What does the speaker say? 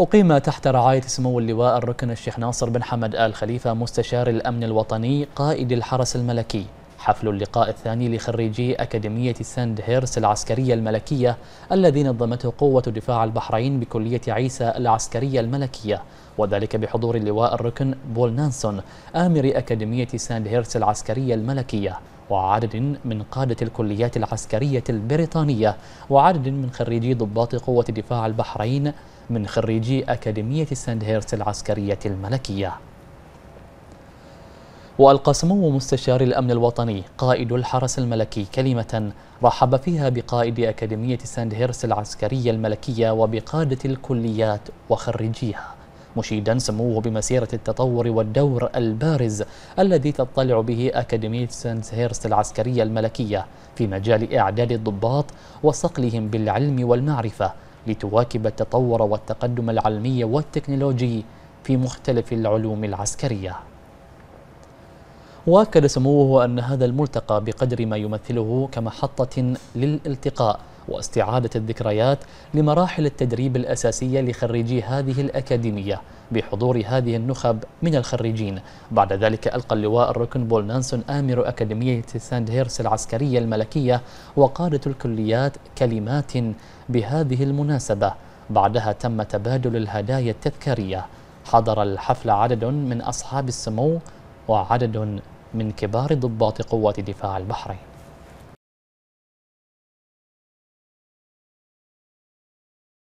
أقيم تحت رعاية سمو اللواء الركن الشيخ ناصر بن حمد آل خليفة مستشار الأمن الوطني قائد الحرس الملكي حفل اللقاء الثاني لخريجي أكاديمية ساند هيرس العسكرية الملكية الذي نظمته قوة دفاع البحرين بكلية عيسى العسكرية الملكية وذلك بحضور اللواء الركن بول نانسون آمر أكاديمية ساند هيرس العسكرية الملكية وعدد من قادة الكليات العسكرية البريطانية وعدد من خريجي ضباط قوة دفاع البحرين من خريجي أكاديمية ساندهيرت العسكرية الملكية وألقى سمو مستشار الأمن الوطني قائد الحرس الملكي كلمة رحب فيها بقائد أكاديمية ساندهيرس العسكرية الملكية وبقادة الكليات وخريجيها مشيدا سموه بمسيرة التطور والدور البارز الذي تطلع به أكاديمية ساندهيرس العسكرية الملكية في مجال إعداد الضباط وصقلهم بالعلم والمعرفة لتواكب التطور والتقدم العلمي والتكنولوجي في مختلف العلوم العسكريه واكد سموه ان هذا الملتقى بقدر ما يمثله كمحطه للالتقاء واستعادة الذكريات لمراحل التدريب الأساسية لخريجي هذه الأكاديمية بحضور هذه النخب من الخريجين بعد ذلك ألقى اللواء الركن بول نانسون آمر أكاديمية ساند هيرس العسكرية الملكية وقادة الكليات كلمات بهذه المناسبة بعدها تم تبادل الهدايا التذكارية حضر الحفل عدد من أصحاب السمو وعدد من كبار ضباط قوات دفاع البحرين